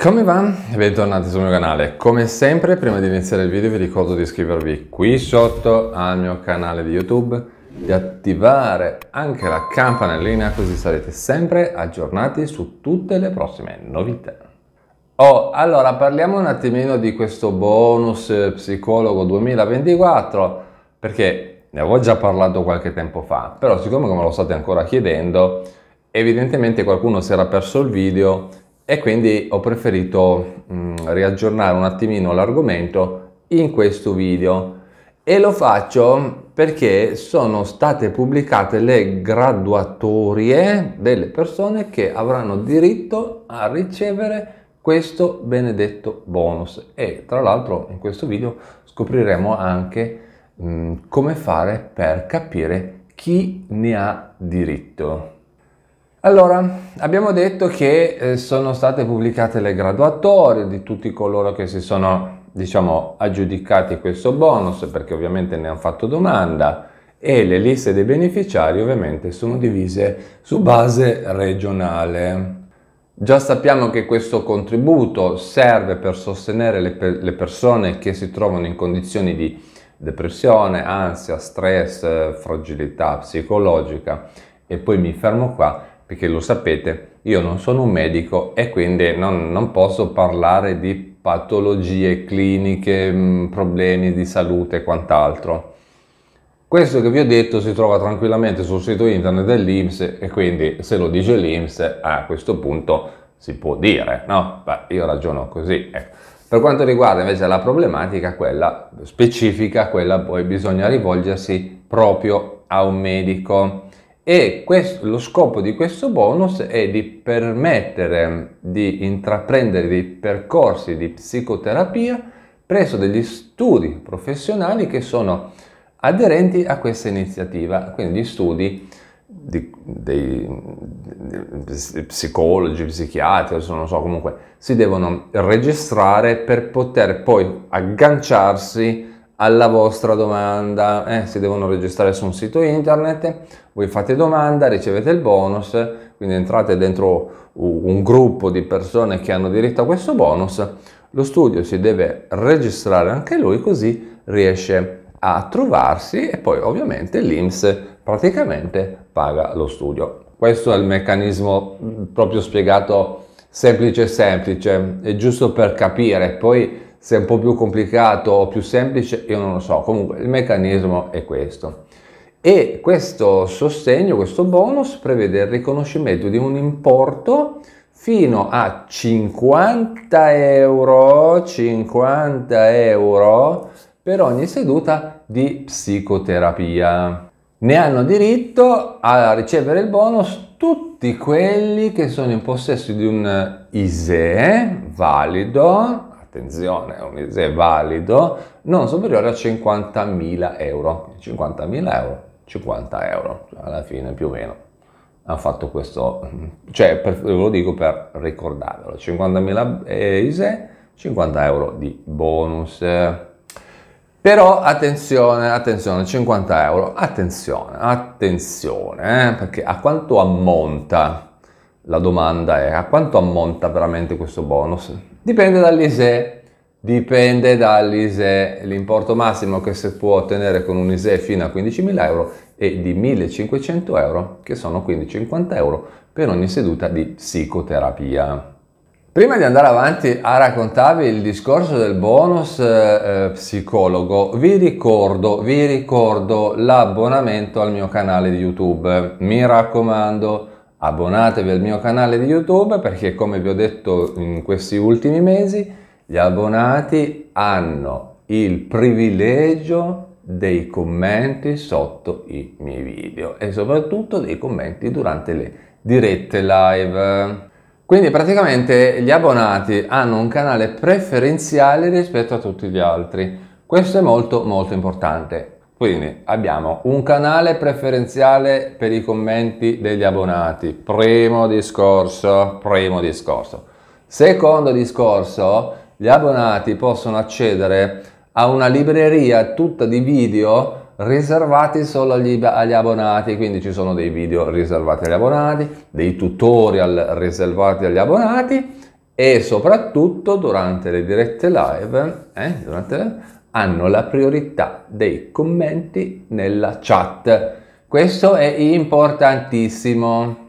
Come va? Bentornati sul mio canale. Come sempre, prima di iniziare il video vi ricordo di iscrivervi qui sotto al mio canale di YouTube, di attivare anche la campanellina così sarete sempre aggiornati su tutte le prossime novità. Oh, allora parliamo un attimino di questo bonus eh, psicologo 2024 perché ne avevo già parlato qualche tempo fa, però siccome me lo state ancora chiedendo, evidentemente qualcuno si era perso il video e quindi ho preferito mh, mm, riaggiornare un attimino l'argomento in questo video e lo faccio perché sono state pubblicate le graduatorie delle persone che avranno diritto a ricevere questo benedetto bonus e tra l'altro in questo video scopriremo anche mh, mm, come fare per capire chi ne ha diritto. Allora, abbiamo detto che eh, sono state pubblicate le graduatorie di tutti coloro che si sono, diciamo, aggiudicati questo bonus, perché ovviamente ne hanno fatto domanda, e le liste dei beneficiari ovviamente sono divise su base regionale. Già sappiamo che questo contributo serve per sostenere le, pe- le persone che si trovano in condizioni di depressione, ansia, stress, eh, fragilità psicologica e poi mi fermo qua perché lo sapete, io non sono un medico e quindi non, non posso parlare di patologie cliniche, mm, problemi di salute e quant'altro. Questo che vi ho detto si trova tranquillamente sul sito internet dell'IMS e quindi se lo dice l'IMS a questo punto si può dire, no? Beh, io ragiono così. Ecco. Per quanto riguarda invece la problematica, quella specifica, quella poi bisogna rivolgersi proprio a un medico e questo, lo scopo di questo bonus è di permettere di intraprendere dei percorsi di psicoterapia presso degli studi professionali che sono aderenti a questa iniziativa, quindi gli studi di, dei, dei psicologi, psichiatri, non so, comunque si devono registrare per poter poi agganciarsi alla vostra domanda, eh, si devono registrare su un sito internet, voi fate domanda, ricevete il bonus, quindi entrate dentro un gruppo di persone che hanno diritto a questo bonus, lo studio si deve registrare anche lui così riesce a trovarsi e poi ovviamente l'Inps praticamente paga lo studio. Questo è il meccanismo mm, proprio spiegato semplice semplice, è giusto per capire, poi se è un po' più complicato o più semplice io non lo so, comunque il meccanismo è questo. E questo sostegno, questo bonus prevede il riconoscimento di un importo fino a 50 euro, 50 euro per ogni seduta di psicoterapia. Ne hanno diritto a ricevere il bonus tutti quelli che sono in possesso di un ISEE valido attenzione, è un ISE valido, non superiore a 50.000 euro. 50.000 euro, 50 euro, cioè alla fine più o meno. Ha fatto questo, cioè per, ve lo dico per ricordarvelo, 50.000 ISE, 50 euro di bonus. Però attenzione, attenzione, 50 euro, attenzione, attenzione, eh, perché a quanto ammonta? La domanda è a quanto ammonta veramente questo bonus? Dipende dall'ISE, dipende dall'ISE, l'importo massimo che si può ottenere con un ISE fino a 15.000 euro è di 1.500 euro, che sono quindi 50 euro per ogni seduta di psicoterapia. Prima di andare avanti a raccontarvi il discorso del bonus eh, psicologo, vi ricordo, vi ricordo l'abbonamento al mio canale di YouTube. Mi raccomando, abbonatevi al mio canale di YouTube perché come vi ho detto in questi ultimi mesi, gli abbonati hanno il privilegio dei commenti sotto i miei video e soprattutto dei commenti durante le dirette live. Quindi praticamente gli abbonati hanno un canale preferenziale rispetto a tutti gli altri. Questo è molto molto importante. Quindi abbiamo un canale preferenziale per i commenti degli abbonati, primo discorso, primo discorso. Secondo discorso, gli abbonati possono accedere a una libreria tutta di video riservati solo agli, agli, abbonati, quindi ci sono dei video riservati agli abbonati, dei tutorial riservati agli abbonati e soprattutto durante le dirette live, eh, durante le hanno la priorità dei commenti nella chat. Questo è importantissimo.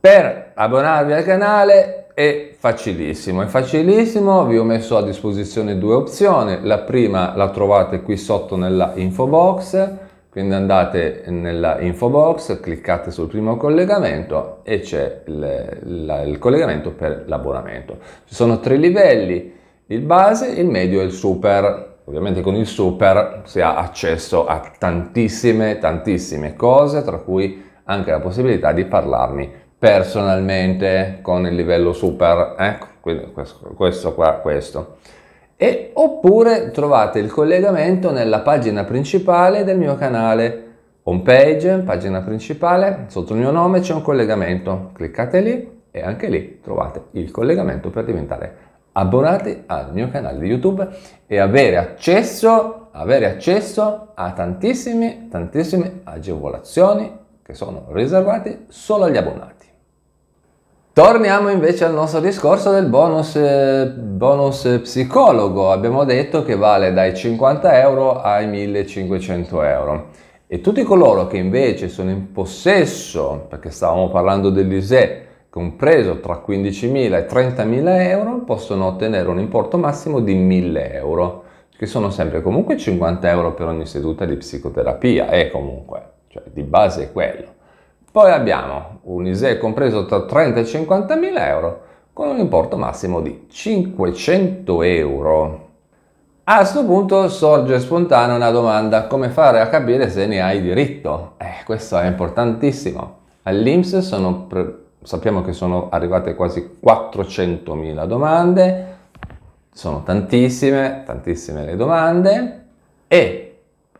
Per abbonarvi al canale è facilissimo, è facilissimo, vi ho messo a disposizione due opzioni, la prima la trovate qui sotto nella info box, quindi andate nella info box, cliccate sul primo collegamento e c'è il, la, il collegamento per l'abbonamento. Ci sono tre livelli, il base, il medio e il super. Ovviamente con il super si ha accesso a tantissime, tantissime cose, tra cui anche la possibilità di parlarmi personalmente con il livello super, ecco, eh? questo, questo qua, questo. E oppure trovate il collegamento nella pagina principale del mio canale, home page, pagina principale, sotto il mio nome c'è un collegamento, cliccate lì e anche lì trovate il collegamento per diventare abbonati al mio canale di YouTube e avere accesso, avere accesso a tantissime, tantissime agevolazioni che sono riservate solo agli abbonati. Torniamo invece al nostro discorso del bonus, eh, bonus psicologo. Abbiamo detto che vale dai 50 euro ai 1500 euro. E tutti coloro che invece sono in possesso, perché stavamo parlando dell'ISE, compreso tra 15.000 e 30.000 euro, possono ottenere un importo massimo di 1.000 euro, che sono sempre comunque 50 euro per ogni seduta di psicoterapia, e comunque, cioè di base è quello. Poi abbiamo un ISEE compreso tra 30.000 e 50.000 euro, con un importo massimo di 500 euro. A questo punto sorge spontanea una domanda, come fare a capire se ne hai diritto? Eh, questo è importantissimo. All'Inps sono pre- sappiamo che sono arrivate quasi 400.000 domande, sono tantissime, tantissime le domande e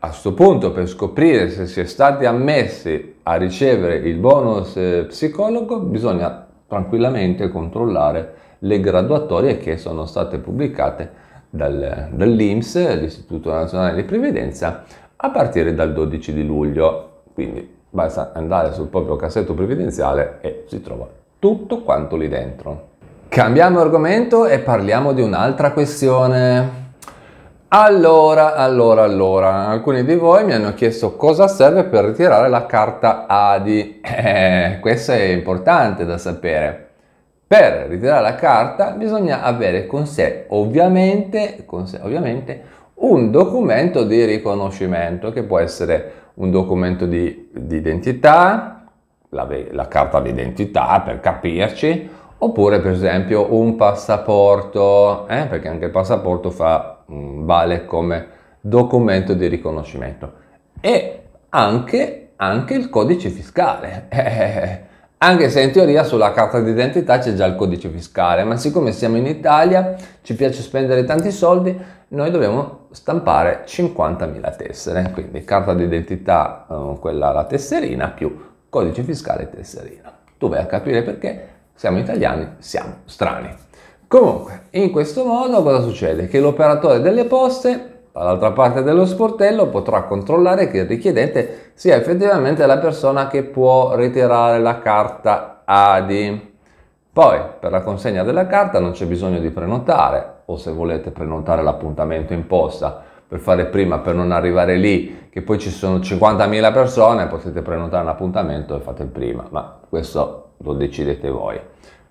a questo punto per scoprire se si è stati ammessi a ricevere il bonus eh, psicologo bisogna tranquillamente controllare le graduatorie che sono state pubblicate dal, dall'INPS, l'Istituto Nazionale di Previdenza, a partire dal 12 di luglio. Quindi basta andare sul proprio cassetto previdenziale e si trova tutto quanto lì dentro. Cambiamo argomento e parliamo di un'altra questione. Allora, allora, allora, alcuni di voi mi hanno chiesto cosa serve per ritirare la carta ADI. Eh, questo è importante da sapere. Per ritirare la carta bisogna avere con sé ovviamente, con sé, ovviamente un documento di riconoscimento che può essere un documento di, di identità, la, la carta d'identità per capirci, oppure per esempio un passaporto, eh, perché anche il passaporto fa, mm, vale come documento di riconoscimento e anche, anche il codice fiscale. anche se in teoria sulla carta d'identità c'è già il codice fiscale, ma siccome siamo in Italia, ci piace spendere tanti soldi, noi dobbiamo stampare 50.000 tessere, quindi carta d'identità, eh, quella la tesserina, più codice fiscale tesserina. Tu vai a capire perché siamo italiani, siamo strani. Comunque, in questo modo cosa succede? Che l'operatore delle poste Dall'altra parte dello sportello potrà controllare che il richiedente sia effettivamente la persona che può ritirare la carta ADI. Poi, per la consegna della carta non c'è bisogno di prenotare o se volete prenotare l'appuntamento in posta per fare prima per non arrivare lì che poi ci sono 50.000 persone potete prenotare un appuntamento e fate prima ma questo lo decidete voi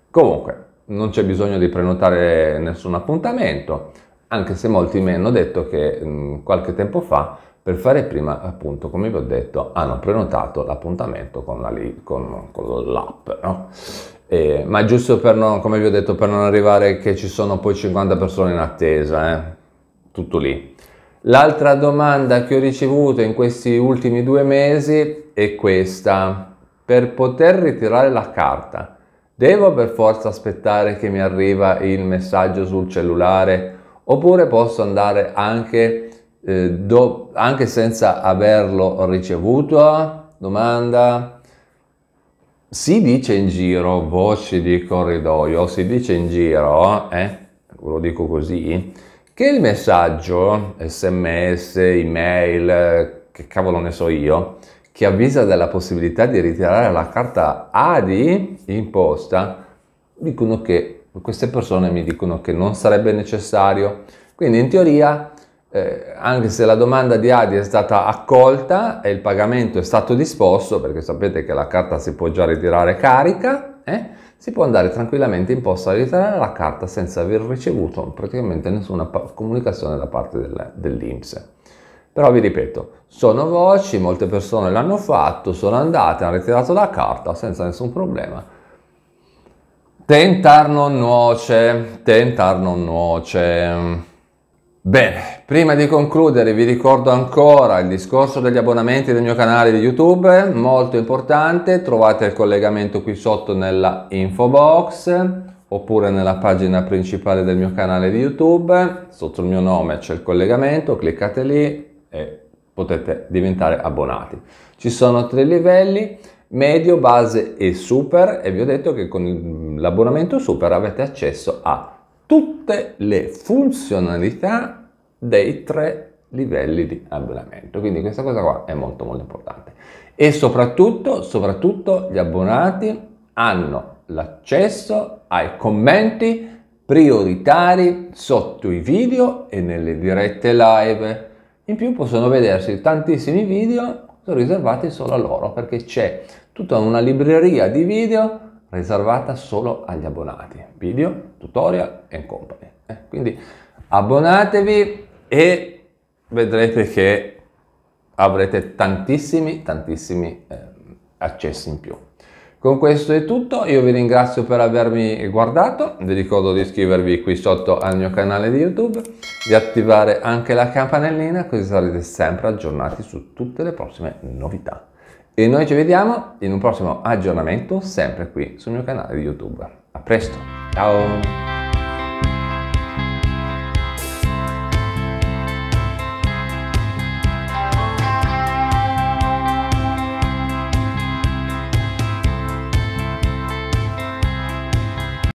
comunque non c'è bisogno di prenotare nessun appuntamento anche se molti mi hanno detto che mh, mm, qualche tempo fa per fare prima, appunto, come vi ho detto, hanno prenotato l'appuntamento con, la, con, con l'app, no? E, ma giusto per non, come vi ho detto, per non arrivare che ci sono poi 50 persone in attesa, eh? tutto lì. L'altra domanda che ho ricevuto in questi ultimi due mesi è questa. Per poter ritirare la carta, devo per forza aspettare che mi arriva il messaggio sul cellulare oppure posso andare anche, eh, do, anche senza averlo ricevuto? Domanda. Si dice in giro, voci di corridoio, si dice in giro, eh, lo dico così, che il messaggio, sms, email, che cavolo ne so io, che avvisa della possibilità di ritirare la carta ADI in posta, dicono che queste persone mi dicono che non sarebbe necessario. Quindi in teoria, eh, anche se la domanda di Adi è stata accolta e il pagamento è stato disposto, perché sapete che la carta si può già ritirare carica, eh, si può andare tranquillamente in posta a ritirare la carta senza aver ricevuto praticamente nessuna comunicazione da parte del, dell'Inps. Però vi ripeto, sono voci, molte persone l'hanno fatto, sono andate, hanno ritirato la carta senza nessun problema Tentar non nuoce, tentar non nuoce. Bene, prima di concludere vi ricordo ancora il discorso degli abbonamenti del mio canale di YouTube, molto importante, trovate il collegamento qui sotto nella info box oppure nella pagina principale del mio canale di YouTube, sotto il mio nome c'è il collegamento, cliccate lì e potete diventare abbonati. Ci sono tre livelli, medio, base e super e vi ho detto che con l'abbonamento super avete accesso a tutte le funzionalità dei tre livelli di abbonamento quindi questa cosa qua è molto molto importante e soprattutto soprattutto gli abbonati hanno l'accesso ai commenti prioritari sotto i video e nelle dirette live in più possono vedersi tantissimi video sono riservati solo a loro perché c'è tutta una libreria di video riservata solo agli abbonati. Video, tutorial e company. Eh, quindi abbonatevi e vedrete che avrete tantissimi, tantissimi eh, accessi in più. Con questo è tutto, io vi ringrazio per avermi guardato, vi ricordo di iscrivervi qui sotto al mio canale di YouTube, di attivare anche la campanellina così sarete sempre aggiornati su tutte le prossime novità. E noi ci vediamo in un prossimo aggiornamento sempre qui sul mio canale di YouTube. A presto, ciao!